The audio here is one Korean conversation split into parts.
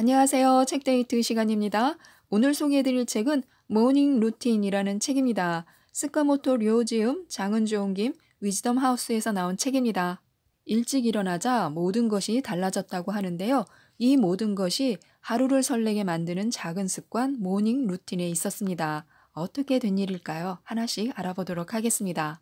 안녕하세요. 책데이트 시간입니다. 오늘 소개해드릴 책은 모닝 루틴이라는 책입니다. 스카모토 료지음, 장은주 옹김, 위즈덤 하우스에서 나온 책입니다. 일찍 일어나자 모든 것이 달라졌다고 하는데요. 이 모든 것이 하루를 설레게 만드는 작은 습관 모닝 루틴에 있었습니다. 어떻게 된 일일까요? 하나씩 알아보도록 하겠습니다.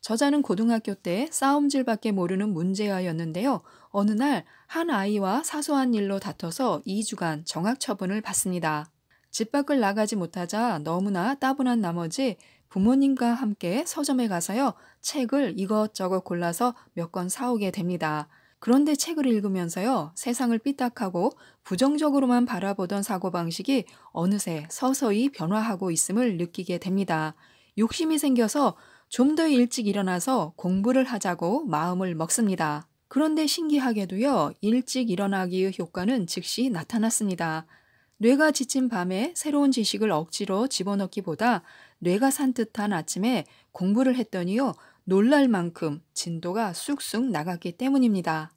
저자는 고등학교 때 싸움질밖에 모르는 문제아였는데요. 어느 날 한 아이와 사소한 일로 다퉈서 2주간 정학 처분을 받습니다. 집 밖을 나가지 못하자 너무나 따분한 나머지 부모님과 함께 서점에 가서요. 책을 이것저것 골라서 몇 권 사오게 됩니다. 그런데 책을 읽으면서요. 세상을 삐딱하고 부정적으로만 바라보던 사고방식이 어느새 서서히 변화하고 있음을 느끼게 됩니다. 욕심이 생겨서 좀더 일찍 일어나서 공부를 하자고 마음을 먹습니다. 그런데 신기하게도요, 일찍 일어나기의 효과는 즉시 나타났습니다. 뇌가 지친 밤에 새로운 지식을 억지로 집어넣기보다 뇌가 산뜻한 아침에 공부를 했더니요, 놀랄 만큼 진도가 쑥쑥 나갔기 때문입니다.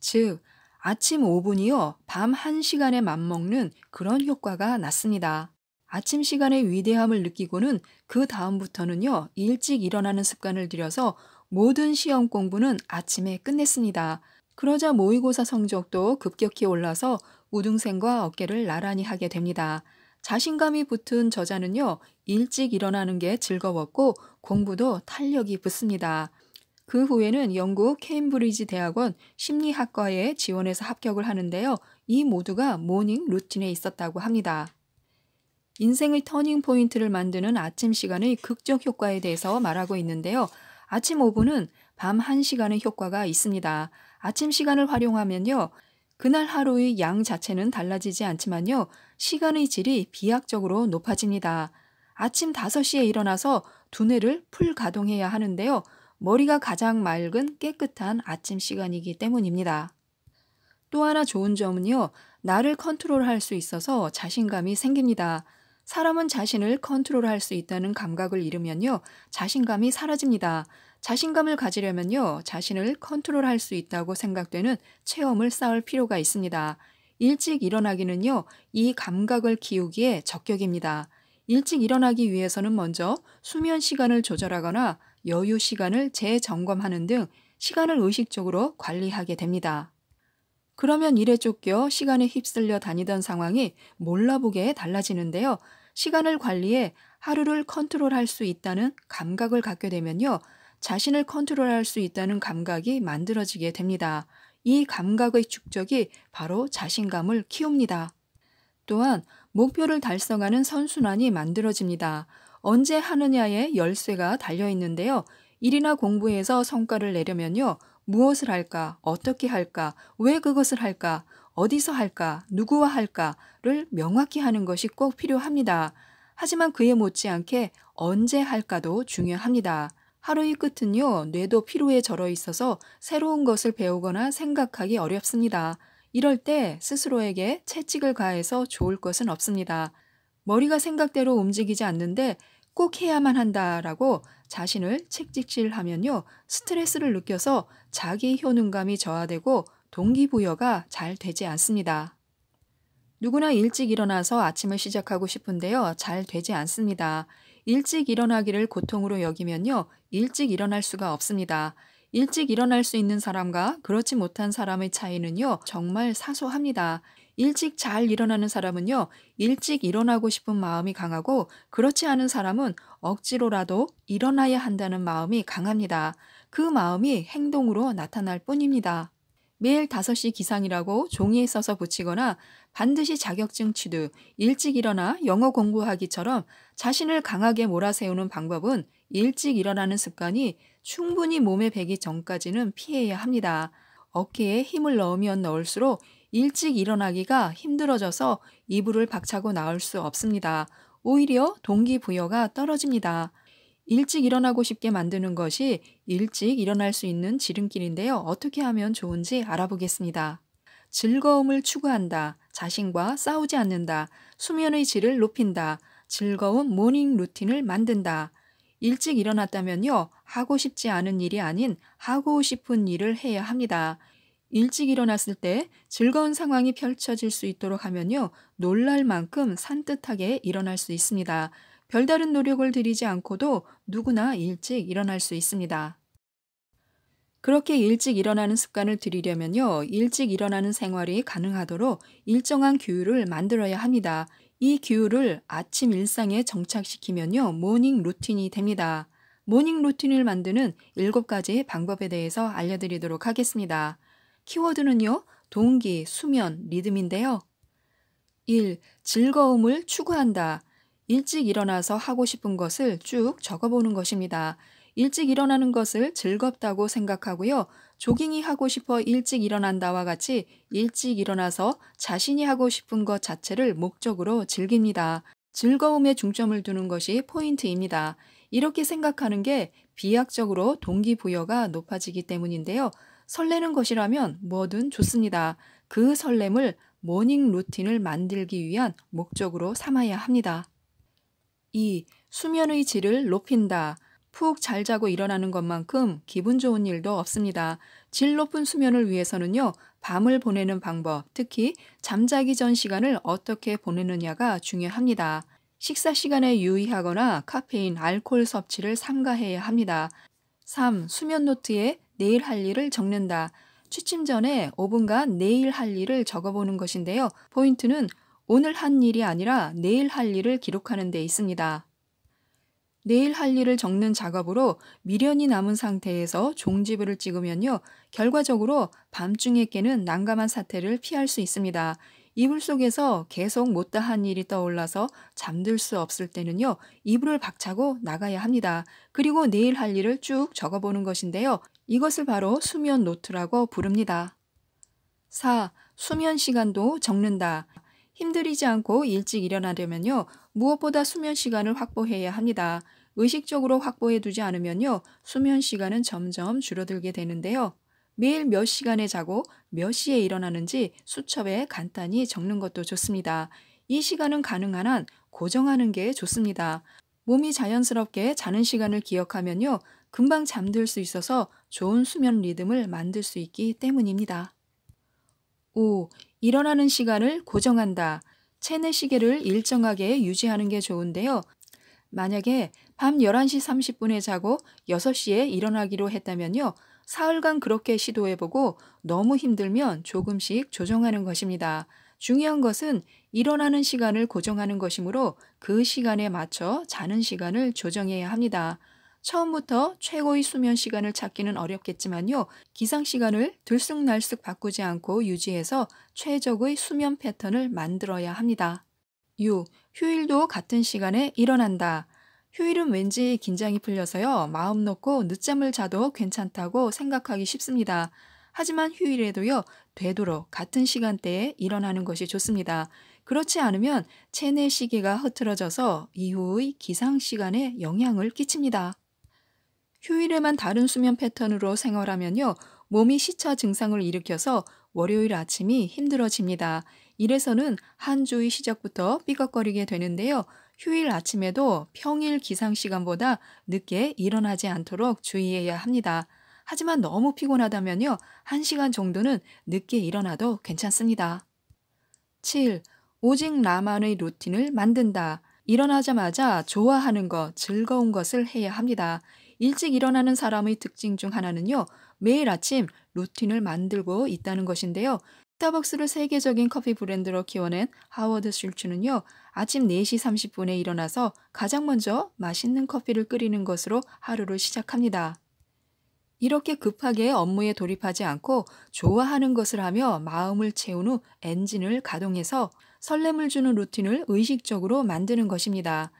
즉, 아침 5분이요, 밤 1시간에 맞먹는 그런 효과가 났습니다. 아침 시간의 위대함을 느끼고는 그 다음부터는요, 일찍 일어나는 습관을 들여서 모든 시험 공부는 아침에 끝냈습니다. 그러자 모의고사 성적도 급격히 올라서 우등생과 어깨를 나란히 하게 됩니다. 자신감이 붙은 저자는요, 일찍 일어나는 게 즐거웠고 공부도 탄력이 붙습니다. 그 후에는 영국 케임브리지 대학원 심리학과에 지원해서 합격을 하는데요. 이 모두가 모닝 루틴에 있었다고 합니다. 인생의 터닝 포인트를 만드는 아침 시간의 극적 효과에 대해서 말하고 있는데요. 아침 5분은 밤 1시간의 효과가 있습니다. 아침 시간을 활용하면요. 그날 하루의 양 자체는 달라지지 않지만요. 시간의 질이 비약적으로 높아집니다. 아침 5시에 일어나서 두뇌를 풀 가동해야 하는데요. 머리가 가장 맑은 깨끗한 아침 시간이기 때문입니다. 또 하나 좋은 점은요. 나를 컨트롤할 수 있어서 자신감이 생깁니다. 사람은 자신을 컨트롤할 수 있다는 감각을 잃으면요. 자신감이 사라집니다. 자신감을 가지려면요. 자신을 컨트롤할 수 있다고 생각되는 체험을 쌓을 필요가 있습니다. 일찍 일어나기는요. 이 감각을 키우기에 적격입니다. 일찍 일어나기 위해서는 먼저 수면 시간을 조절하거나 여유 시간을 재점검하는 등 시간을 의식적으로 관리하게 됩니다. 그러면 일에 쫓겨 시간에 휩쓸려 다니던 상황이 몰라보게 달라지는데요. 시간을 관리해 하루를 컨트롤할 수 있다는 감각을 갖게 되면요. 자신을 컨트롤할 수 있다는 감각이 만들어지게 됩니다. 이 감각의 축적이 바로 자신감을 키웁니다. 또한 목표를 달성하는 선순환이 만들어집니다. 언제 하느냐에 열쇠가 달려 있는데요. 일이나 공부에서 성과를 내려면요. 무엇을 할까, 어떻게 할까, 왜 그것을 할까, 어디서 할까, 누구와 할까를 명확히 하는 것이 꼭 필요합니다. 하지만 그에 못지않게 언제 할까도 중요합니다. 하루의 끝은요, 뇌도 피로에 절어 있어서 새로운 것을 배우거나 생각하기 어렵습니다. 이럴 때 스스로에게 채찍을 가해서 좋을 것은 없습니다. 머리가 생각대로 움직이지 않는데 꼭 해야만 한다라고 자신을 책직질하면요 스트레스를 느껴서 자기 효능감이 저하되고 동기부여가 잘 되지 않습니다. 누구나 일찍 일어나서 아침을 시작하고 싶은데요. 잘 되지 않습니다. 일찍 일어나기를 고통으로 여기면요. 일찍 일어날 수가 없습니다. 일찍 일어날 수 있는 사람과 그렇지 못한 사람의 차이는요. 정말 사소합니다. 일찍 잘 일어나는 사람은요, 일찍 일어나고 싶은 마음이 강하고, 그렇지 않은 사람은 억지로라도 일어나야 한다는 마음이 강합니다. 그 마음이 행동으로 나타날 뿐입니다. 매일 5시 기상이라고 종이에 써서 붙이거나 반드시 자격증 취득, 일찍 일어나 영어 공부하기처럼 자신을 강하게 몰아세우는 방법은 일찍 일어나는 습관이 충분히 몸에 배기 전까지는 피해야 합니다. 어깨에 힘을 넣으면 넣을수록 일찍 일어나기가 힘들어져서 이불을 박차고 나올 수 없습니다. 오히려 동기부여가 떨어집니다. 일찍 일어나고 싶게 만드는 것이 일찍 일어날 수 있는 지름길인데요. 어떻게 하면 좋은지 알아보겠습니다. 즐거움을 추구한다. 자신과 싸우지 않는다. 수면의 질을 높인다. 즐거운 모닝 루틴을 만든다. 일찍 일어났다면요. 하고 싶지 않은 일이 아닌 하고 싶은 일을 해야 합니다. 일찍 일어났을 때 즐거운 상황이 펼쳐질 수 있도록 하면요. 놀랄 만큼 산뜻하게 일어날 수 있습니다. 별다른 노력을 들이지 않고도 누구나 일찍 일어날 수 있습니다. 그렇게 일찍 일어나는 습관을 들이려면요. 일찍 일어나는 생활이 가능하도록 일정한 규율을 만들어야 합니다. 이 규율을 아침 일상에 정착시키면요. 모닝 루틴이 됩니다. 모닝 루틴을 만드는 7가지 방법에 대해서 알려드리도록 하겠습니다. 키워드는요, 동기, 수면, 리듬인데요. 1. 즐거움을 추구한다. 일찍 일어나서 하고 싶은 것을 쭉 적어보는 것입니다. 일찍 일어나는 것을 즐겁다고 생각하고요. 조깅이 하고 싶어 일찍 일어난다와 같이 일찍 일어나서 자신이 하고 싶은 것 자체를 목적으로 즐깁니다. 즐거움에 중점을 두는 것이 포인트입니다. 이렇게 생각하는 게 비약적으로 동기부여가 높아지기 때문인데요. 설레는 것이라면 뭐든 좋습니다. 그 설렘을 모닝 루틴을 만들기 위한 목적으로 삼아야 합니다. 2. 수면의 질을 높인다. 푹 잘 자고 일어나는 것만큼 기분 좋은 일도 없습니다. 질 높은 수면을 위해서는요, 밤을 보내는 방법, 특히 잠자기 전 시간을 어떻게 보내느냐가 중요합니다. 식사 시간에 유의하거나 카페인, 알코올 섭취를 삼가해야 합니다. 3. 수면 노트에 내일 할 일을 적는다. 취침 전에 5분간 내일 할 일을 적어보는 것인데요. 포인트는 오늘 한 일이 아니라 내일 할 일을 기록하는 데 있습니다. 내일 할 일을 적는 작업으로 미련이 남은 상태에서 종지부를 찍으면요. 결과적으로 밤중에 깨는 난감한 사태를 피할 수 있습니다. 이불 속에서 계속 못다한 일이 떠올라서 잠들 수 없을 때는요. 이불을 박차고 나가야 합니다. 그리고 내일 할 일을 쭉 적어보는 것인데요. 이것을 바로 수면 노트라고 부릅니다. 4. 수면 시간도 적는다. 힘들이지 않고 일찍 일어나려면요. 무엇보다 수면 시간을 확보해야 합니다. 의식적으로 확보해 두지 않으면요. 수면 시간은 점점 줄어들게 되는데요. 매일 몇 시간에 자고 몇 시에 일어나는지 수첩에 간단히 적는 것도 좋습니다. 이 시간은 가능한 한 고정하는 게 좋습니다. 몸이 자연스럽게 자는 시간을 기억하면요. 금방 잠들 수 있어서 좋은 수면 리듬을 만들 수 있기 때문입니다. 5. 일어나는 시간을 고정한다. 체내 시계를 일정하게 유지하는 게 좋은데요. 만약에 밤 11시 30분에 자고 6시에 일어나기로 했다면요. 사흘간 그렇게 시도해보고 너무 힘들면 조금씩 조정하는 것입니다. 중요한 것은 일어나는 시간을 고정하는 것이므로 그 시간에 맞춰 자는 시간을 조정해야 합니다. 처음부터 최고의 수면 시간을 찾기는 어렵겠지만요. 기상 시간을 들쑥날쑥 바꾸지 않고 유지해서 최적의 수면 패턴을 만들어야 합니다. 6. 휴일도 같은 시간에 일어난다. 휴일은 왠지 긴장이 풀려서요. 마음 놓고 늦잠을 자도 괜찮다고 생각하기 쉽습니다. 하지만 휴일에도요. 되도록 같은 시간대에 일어나는 것이 좋습니다. 그렇지 않으면 체내 시계가 흐트러져서 이후의 기상 시간에 영향을 끼칩니다. 휴일에만 다른 수면 패턴으로 생활하면요. 몸이 시차 증상을 일으켜서 월요일 아침이 힘들어집니다. 이래서는 한 주의 시작부터 삐걱거리게 되는데요. 휴일 아침에도 평일 기상 시간보다 늦게 일어나지 않도록 주의해야 합니다. 하지만 너무 피곤하다면요. 1시간 정도는 늦게 일어나도 괜찮습니다. 7. 오직 나만의 루틴을 만든다. 일어나자마자 좋아하는 것, 즐거운 것을 해야 합니다. 일찍 일어나는 사람의 특징 중 하나는요, 매일 아침 루틴을 만들고 있다는 것인데요. 스타벅스를 세계적인 커피 브랜드로 키워낸 하워드 슐츠는요, 아침 4시 30분에 일어나서 가장 먼저 맛있는 커피를 끓이는 것으로 하루를 시작합니다. 이렇게 급하게 업무에 돌입하지 않고 좋아하는 것을 하며 마음을 채운 후 엔진을 가동해서 설렘을 주는 루틴을 의식적으로 만드는 것입니다.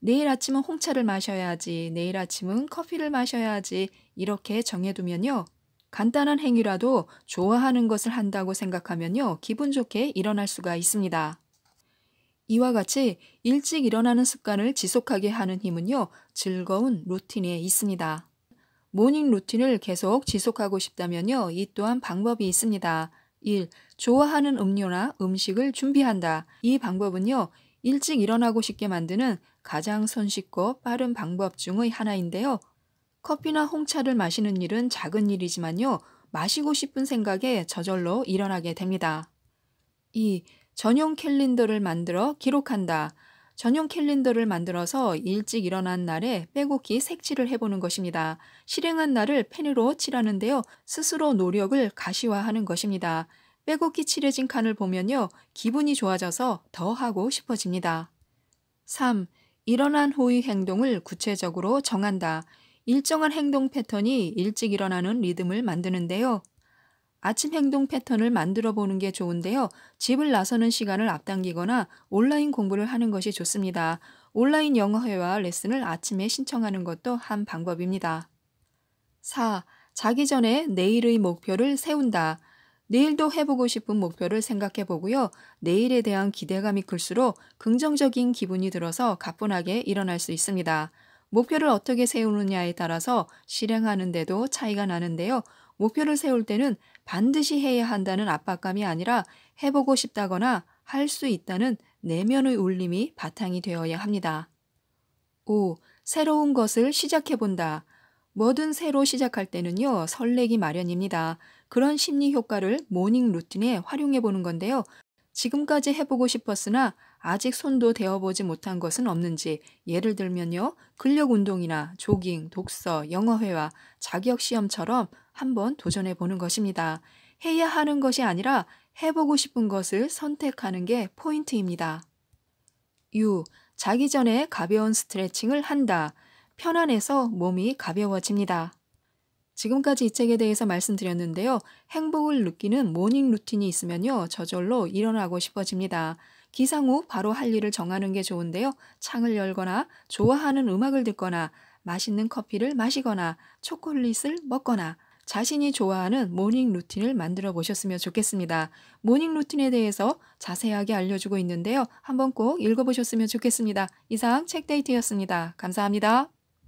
내일 아침은 홍차를 마셔야지, 내일 아침은 커피를 마셔야지, 이렇게 정해두면요. 간단한 행위라도 좋아하는 것을 한다고 생각하면요. 기분 좋게 일어날 수가 있습니다. 이와 같이 일찍 일어나는 습관을 지속하게 하는 힘은요. 즐거운 루틴에 있습니다. 모닝 루틴을 계속 지속하고 싶다면요. 이 또한 방법이 있습니다. 1. 좋아하는 음료나 음식을 준비한다. 이 방법은요. 일찍 일어나고 싶게 만드는 가장 손쉽고 빠른 방법 중의 하나인데요. 커피나 홍차를 마시는 일은 작은 일이지만요. 마시고 싶은 생각에 저절로 일어나게 됩니다. 2. 전용 캘린더를 만들어 기록한다. 전용 캘린더를 만들어서 일찍 일어난 날에 빼곡히 색칠을 해보는 것입니다. 실행한 날을 펜으로 칠하는데요. 스스로 노력을 가시화하는 것입니다. 빼곡히 칠해진 칸을 보면요. 기분이 좋아져서 더 하고 싶어집니다. 3. 일어난 후의 행동을 구체적으로 정한다. 일정한 행동 패턴이 일찍 일어나는 리듬을 만드는데요. 아침 행동 패턴을 만들어 보는 게 좋은데요. 집을 나서는 시간을 앞당기거나 온라인 공부를 하는 것이 좋습니다. 온라인 영어회화 레슨을 아침에 신청하는 것도 한 방법입니다. 4. 자기 전에 내일의 목표를 세운다. 내일도 해보고 싶은 목표를 생각해 보고요. 내일에 대한 기대감이 클수록 긍정적인 기분이 들어서 가뿐하게 일어날 수 있습니다. 목표를 어떻게 세우느냐에 따라서 실행하는데도 차이가 나는데요. 목표를 세울 때는 반드시 해야 한다는 압박감이 아니라 해보고 싶다거나 할 수 있다는 내면의 울림이 바탕이 되어야 합니다. 5. 새로운 것을 시작해본다. 뭐든 새로 시작할 때는요, 설레기 마련입니다. 그런 심리 효과를 모닝 루틴에 활용해보는 건데요. 지금까지 해보고 싶었으나 아직 손도 대어보지 못한 것은 없는지 예를 들면요. 근력운동이나 조깅, 독서, 영어회화, 자격시험처럼 한번 도전해 보는 것입니다. 해야 하는 것이 아니라 해보고 싶은 것을 선택하는 게 포인트입니다. 유 자기 전에 가벼운 스트레칭을 한다. 편안해서 몸이 가벼워집니다. 지금까지 이 책에 대해서 말씀드렸는데요. 행복을 느끼는 모닝 루틴이 있으면요. 저절로 일어나고 싶어집니다. 기상 후 바로 할 일을 정하는 게 좋은데요. 창을 열거나 좋아하는 음악을 듣거나 맛있는 커피를 마시거나 초콜릿을 먹거나 자신이 좋아하는 모닝 루틴을 만들어 보셨으면 좋겠습니다. 모닝 루틴에 대해서 자세하게 알려주고 있는데요. 한번 꼭 읽어보셨으면 좋겠습니다. 이상 책데이트였습니다. 감사합니다.